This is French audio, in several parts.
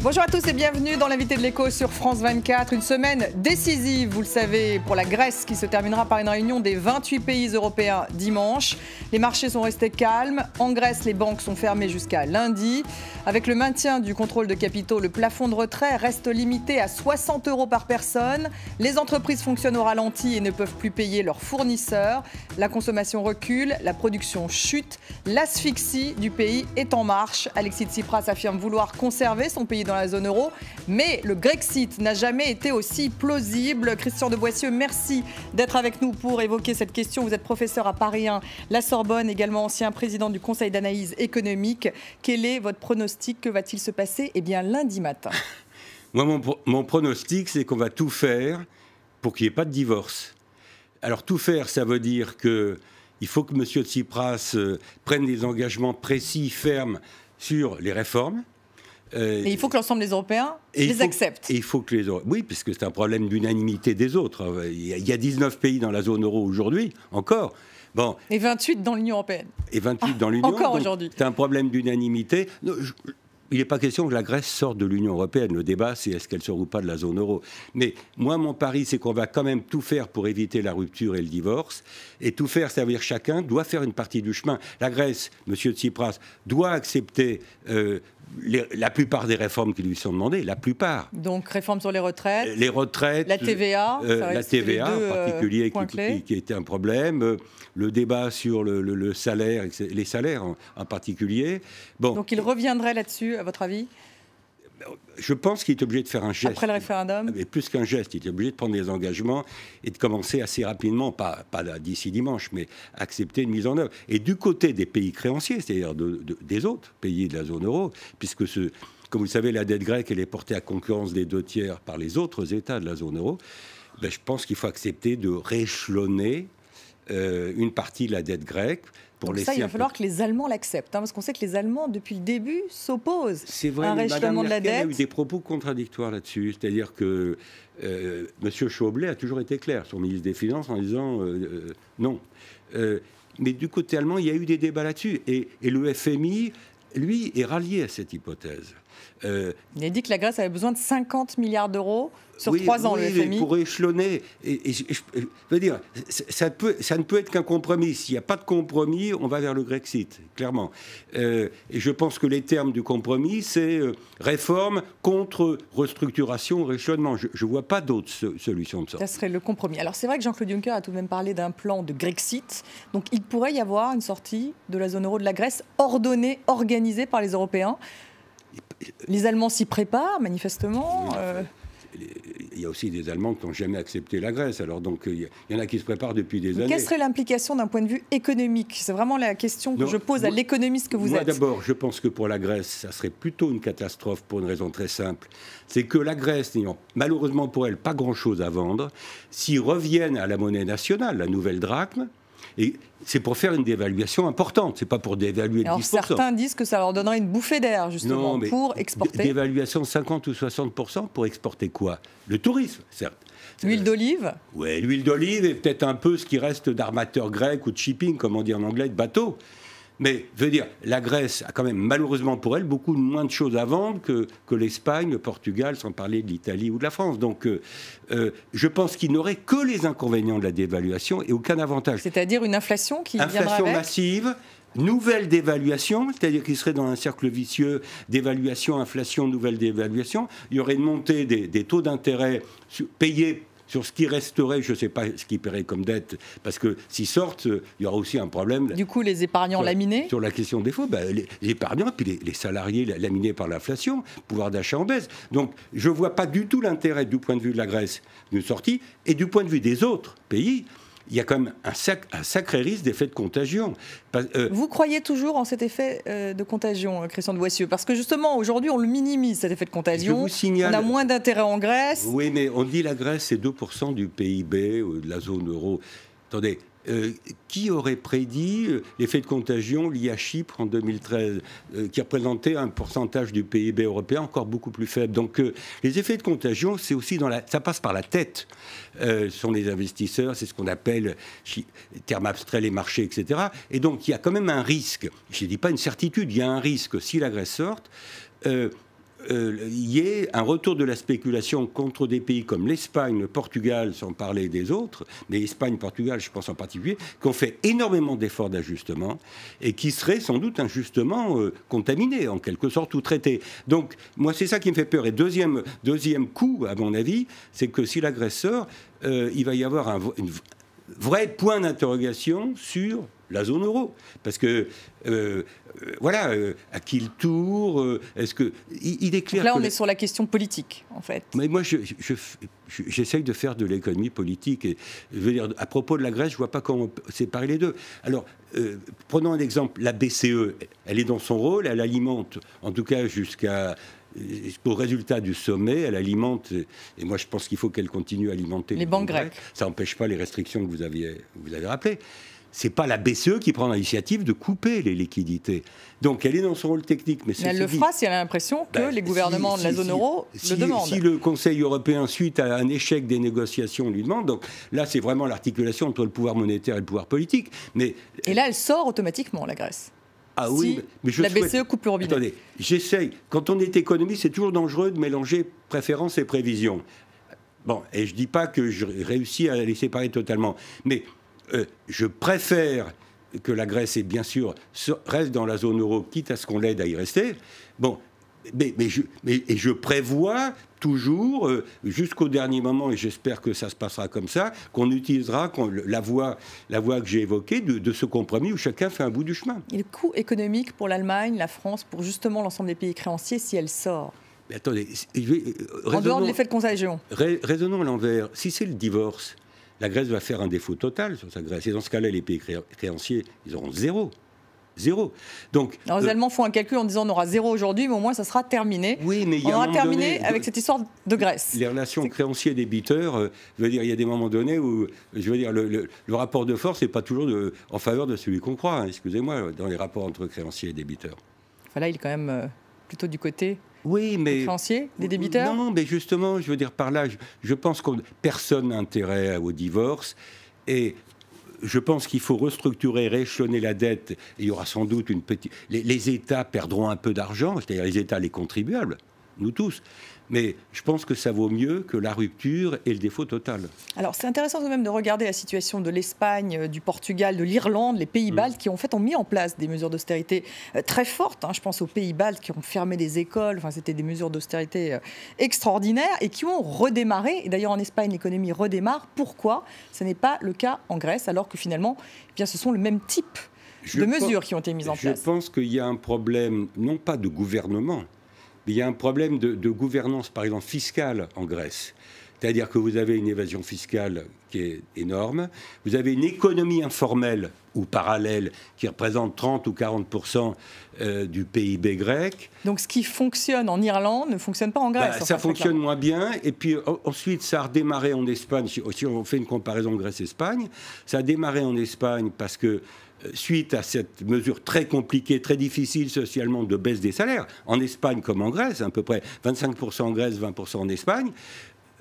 Bonjour à tous et bienvenue dans l'invité de l'écho sur France 24. Une semaine décisive, vous le savez, pour la Grèce qui se terminera par une réunion des 28 pays européens dimanche. Les marchés sont restés calmes. En Grèce, les banques sont fermées jusqu'à lundi. Avec le maintien du contrôle de capitaux, le plafond de retrait reste limité à 60 euros par personne. Les entreprises fonctionnent au ralenti et ne peuvent plus payer leurs fournisseurs. La consommation recule, la production chute. L'asphyxie du pays est en marche. Alexis Tsipras affirme vouloir conserver son pays dans la zone euro. Mais le Grexit n'a jamais été aussi plausible. Christian de Boissieu, merci d'être avec nous pour évoquer cette question. Vous êtes professeur à Paris 1, la Sorbonne, également ancien président du Conseil d'analyse économique. Quel est votre pronostic Que va-t-il se passer Eh bien, lundi matin. Moi, mon, pronostic, c'est qu'on va tout faire pour qu'il n'y ait pas de divorce. Alors, tout faire, ça veut dire que il faut que M. Tsipras euh, prenne des engagements précis, fermes sur les réformes. Euh, il faut que l'ensemble des Européens les acceptent. il faut que les Oui, puisque c'est un problème d'unanimité des autres. Il y a 19 pays dans la zone euro aujourd'hui, encore. Bon. Et 28 dans l'Union européenne. Et 28 dans l'Union. Encore aujourd'hui. C'est un problème d'unanimité. Il n'est pas question que la Grèce sorte de l'Union européenne. Le débat, c'est est-ce qu'elle sort ou pas de la zone euro. Mais moi, mon pari, c'est qu'on va quand même tout faire pour éviter la rupture et le divorce. Et tout faire, cest à dire chacun doit faire une partie du chemin. La Grèce, monsieur Tsipras, doit accepter euh, la plupart des réformes qui lui sont demandées, la plupart. Donc réforme sur les retraites. Les retraites. La TVA. Euh, la TVA en euh, particulier, qui, était un problème. Le débat sur le, salaire, les salaires en, en particulier. Bon. Donc il reviendrait là-dessus, à votre avis je pense qu'il est obligé de faire un geste. Après le référendum ah, Mais plus qu'un geste, il est obligé de prendre des engagements et de commencer assez rapidement, pas, d'ici dimanche, mais accepter une mise en œuvre. Et du côté des pays créanciers, c'est-à-dire des autres pays de la zone euro, puisque comme vous le savez, la dette grecque, elle est portée à concurrence des deux tiers par les autres États de la zone euro, ben, je pense qu'il faut accepter de rééchelonner euh, une partie de la dette grecque ça, il va falloir que les Allemands l'acceptent, hein, parce qu'on sait que les Allemands, depuis le début, s'opposent à un de la dette. Il y a eu des propos contradictoires là-dessus, c'est-à-dire que euh, M. Schauble a toujours été clair, son ministre des Finances, en disant euh, euh, non. mais du côté allemand, il y a eu des débats là-dessus, et le FMI, lui, est rallié à cette hypothèse. Euh, il a dit que la Grèce avait besoin de 50 milliards d'euros sur trois 3 ans, oui, pour échelonner. je, veux dire, ça, ne peut être qu'un compromis. S'il n'y a pas de compromis, on va vers le Grexit, clairement. Euh, et je pense que les termes du compromis, c'est euh, réforme contre restructuration, réchelonnement. Je ne vois pas d'autres solution solutions de ça. Ça serait le compromis. Alors c'est vrai que Jean-Claude Juncker a tout de même parlé d'un plan de Grexit. Donc il pourrait y avoir une sortie de la zone euro de la Grèce ordonnée, organisée par les Européens. Les Allemands s'y préparent, manifestement. Euh. Il y a aussi des Allemands qui n'ont jamais accepté la Grèce. Alors donc, il y en a qui se préparent depuis des années. Quelle serait l'implication d'un point de vue économique C'est vraiment la question que je pose à l'économiste que vous êtes. d'abord, je pense que pour la Grèce, ça serait plutôt une catastrophe pour une raison très simple. C'est que la Grèce, n'ayant malheureusement pour elle pas grand-chose à vendre, s'ils reviennent à la monnaie nationale, la nouvelle drachme, et c'est pour faire une dévaluation importante, c'est pas pour dévaluer Alors, Certains disent que ça leur donnera une bouffée d'air, justement, pour exporter. Dévaluation de 50 ou 60% pour exporter quoi Le tourisme, certes. L'huile d'olive Oui, l'huile d'olive et peut-être un peu ce qui reste d'armateur grec ou de shipping, comme on dit en anglais, de bateaux. Mais je veux dire, la Grèce a quand même, malheureusement pour elle, beaucoup moins de choses à vendre que, l'Espagne, le Portugal, sans parler de l'Italie ou de la France. Donc, euh, euh, je pense qu'il n'aurait que les inconvénients de la dévaluation et aucun avantage. C'est-à-dire une inflation qui Inflation massive. Nouvelle dévaluation, c'est-à-dire qu'il serait dans un cercle vicieux, dévaluation, inflation, nouvelle dévaluation. Il y aurait une montée des, des taux d'intérêt payés sur ce qui resterait, je ne sais pas ce qui paieraient comme dette, parce que s'ils sortent, il y aura aussi un problème. Du coup, les épargnants laminés Sur la question des faux, ben, les, épargnants, puis les, les, salariés laminés par l'inflation, pouvoir d'achat en baisse. Donc, je ne vois pas du tout l'intérêt du point de vue de la Grèce d'une sortie et du point de vue des autres pays il y a quand même un, sacré risque d'effet de contagion. Euh, vous croyez toujours en cet effet euh, de contagion, euh, Christian de Boissieu Parce que justement, aujourd'hui, on le minimise, cet effet de contagion. On a moins d'intérêt en Grèce. Oui, mais on dit la Grèce, c'est 2% du PIB de la zone euro. Attendez, euh, qui aurait prédit euh, l'effet de contagion lié à Chypre en 2013, qui euh, qui représentait un pourcentage du PIB européen encore beaucoup plus faible Donc, les effets de contagion, c'est aussi dans la, ça passe par la tête. Ce sont les investisseurs, c'est ce qu'on appelle terme abstrait les marchés, etc. Et donc, il y a quand même un risque. Je ne dis pas une certitude, il y a un risque si la Grèce sorte il euh, y ait un retour de la spéculation contre des pays comme l'Espagne, le Portugal, sans parler des autres, mais Espagne, Portugal, je pense en particulier, qui ont fait énormément d'efforts d'ajustement et qui seraient sans doute injustement euh, contaminés, en quelque sorte, ou traités. Donc, moi, c'est ça qui me fait peur. Et deuxième, deuxième coup, à mon avis, c'est que si l'agresseur, euh, il va y avoir un, vrai point d'interrogation sur la zone euro. Parce que, euh, euh, voilà, euh, à qui le tour Est-ce que. Il, est clair. là, on est sur la question politique, en fait. Mais moi, j'essaye je, de faire de l'économie politique. Et je veux dire, à propos de la Grèce, je ne vois pas comment séparer les deux. Alors, prenons un exemple. La BCE, elle est dans son rôle, elle alimente, en tout cas jusqu'à au résultat du sommet, elle alimente, et moi je pense qu'il faut qu'elle continue à alimenter les, banques grecques. Ça n'empêche pas les restrictions que vous, aviez, vous avez rappelées. Ce n'est pas la BCE qui prend l'initiative de couper les liquidités. Donc elle est dans son rôle technique. Mais, elle le fera si elle a l'impression que ben, les gouvernements de la zone euro le demandent. Si le Conseil européen, suite à un échec des négociations, lui demande, donc là c'est vraiment l'articulation entre le pouvoir monétaire et le pouvoir politique. Mais, et là elle sort automatiquement, la Grèce. Ah oui, mais je la BCE souhaite... E coupe le robinet. Attendez, j'essaye. Quand on est économiste, c'est toujours dangereux de mélanger préférences et prévisions. Bon, et je ne dis pas que je réussis à les séparer totalement, mais euh, je préfère que la Grèce, est bien sûr, reste dans la zone euro, quitte à ce qu'on l'aide à y rester. Bon, mais, mais, je, mais, je prévois toujours, euh, jusqu'au dernier moment, et j'espère que ça se passera comme ça, qu'on utilisera la, voie, la que j'ai évoquée de, ce compromis où chacun fait un bout du chemin. le coût économique pour l'Allemagne, la France, pour justement l'ensemble des pays créanciers, si elle sort Mais attendez, euh, en dehors de l'effet de contagion. raisonnons à l'envers. Si c'est le divorce, la Grèce va faire un défaut total sur sa Grèce. Et dans ce cas-là, les pays créanciers, ils auront zéro zéro. Donc, Alors, les euh, Allemands font un calcul en disant on aura zéro aujourd'hui, mais au moins ça sera terminé. Oui, mais il y a on aura terminé avec cette histoire de Grèce. Les relations créanciers-débiteurs, euh, je veux dire, il y a des moments donnés où, je veux dire, le, rapport de force n'est pas toujours de, en faveur de celui qu'on croit, hein, excusez-moi, dans les rapports entre créanciers et débiteurs. voilà là, il est quand même euh, plutôt du côté des créanciers, des débiteurs Non, mais justement, je veux dire par là, je, pense que personne n'a intérêt au divorce. Et je pense qu'il faut restructurer, rééchelonner la dette. Il y aura sans doute une petite. Les, les États perdront un peu d'argent, c'est-à-dire les États, les contribuables, nous tous. Mais je pense que ça vaut mieux que la rupture et le défaut total. Alors c'est intéressant tout de même de regarder la situation de l'Espagne, euh, du Portugal, de l'Irlande, les Pays-Baltes mm. qui en fait ont mis en place des mesures d'austérité euh, très fortes. Hein. Je pense aux Pays-Baltes qui ont fermé des écoles. Enfin, c'était des mesures d'austérité euh, extraordinaires et qui ont redémarré. Et d'ailleurs en Espagne, l'économie redémarre. Pourquoi Ce n'est pas le cas en Grèce, alors que finalement, eh bien, ce sont le même type. de mesures qui ont été mises en place. Je pense qu'il y a un problème, non pas de gouvernement, il y a un problème de, gouvernance, par exemple, fiscale en Grèce. C'est-à-dire que vous avez une évasion fiscale qui est énorme, vous avez une économie informelle ou parallèle qui représente 30 ou 40 euh, du PIB grec. Donc ce qui fonctionne en Irlande ne fonctionne pas en Grèce. Bah, ça fonctionne moins bien. Et puis ensuite, ça a redémarré en Espagne. Si, on fait une comparaison Grèce-Espagne, ça a démarré en Espagne parce que euh, suite à cette mesure très compliquée, très difficile socialement de baisse des salaires, en Espagne comme en Grèce, à peu près 25% en Grèce, 20% en Espagne,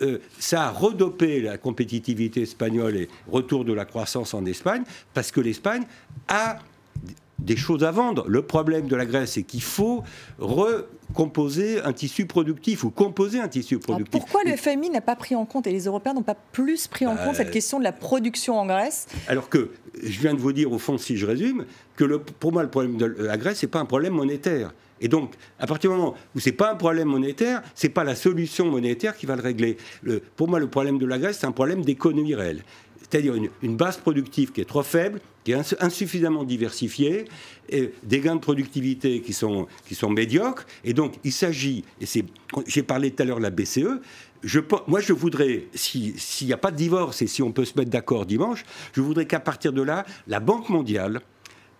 euh, ça a redopé la compétitivité espagnole et retour de la croissance en Espagne, parce que l'Espagne a des choses à vendre. Le problème de la Grèce, c'est qu'il faut recomposer un tissu productif ou composer un tissu productif. pourquoi le FMI n'a pas pris en compte et les Européens n'ont pas plus pris en bah, compte cette question de la production en Grèce Alors que, je viens de vous dire au fond, si je résume, que le, pour moi, le problème de la Grèce, ce n'est pas un problème monétaire. Et donc, à partir du moment où c'est pas un problème monétaire, c'est pas la solution monétaire qui va le régler. Le, pour moi, le problème de la Grèce, c'est un problème d'économie réelle. C'est-à-dire une base productive qui est trop faible, qui insuffisamment diversifiés, et des gains de productivité qui sont, qui sont médiocres. Et donc, il s'agit, et c'est, j'ai parlé tout à l'heure de la BCE, moi, je voudrais, s'il n'y a pas de divorce et si on peut se mettre d'accord dimanche, je voudrais qu'à partir de là, la Banque mondiale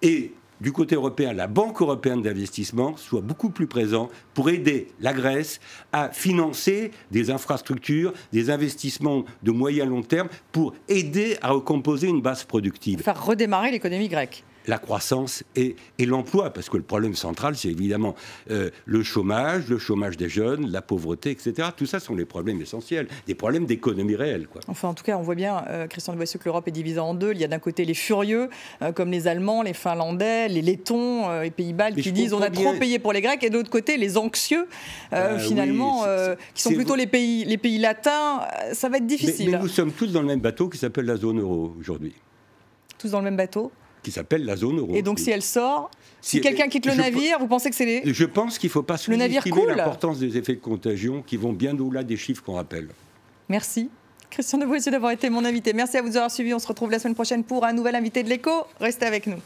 et du côté européen, la Banque européenne d'investissement soit beaucoup plus présente pour aider la Grèce à financer des infrastructures, des investissements de moyen long terme pour aider à recomposer une base productive. Faire redémarrer l'économie grecque la croissance et, l'emploi, parce que le problème central, c'est évidemment euh, le chômage, le chômage des jeunes, la pauvreté, etc. Tout ça sont les problèmes essentiels, des problèmes d'économie réelle. Quoi. Enfin, en tout cas, on voit bien, euh, Christian de Boissieu, que l'Europe est divisée en deux. Il y a d'un côté les furieux, euh, comme les Allemands, les Finlandais, les Lettons, les Pays-Bas, qui disent on a trop payé pour les Grecs, et de l'autre côté, les anxieux, ah finalement, qui sont plutôt les, pays, les pays latins. Ça va être difficile. mais nous sommes tous dans le même bateau qui s'appelle la zone euro aujourd'hui. Tous dans le même bateau qui s'appelle la zone euro. Et donc si elle sort, si, quelqu'un quitte le navire, vous pensez que c'est les... Je pense qu'il ne faut pas sous-estimer l'importance des effets de contagion qui vont bien au-delà des chiffres qu'on rappelle. Merci. Christian de Devoisier d'avoir été mon invité. Merci à vous avoir suivi. On se retrouve la semaine prochaine pour un nouvel invité de l'écho. Restez avec nous.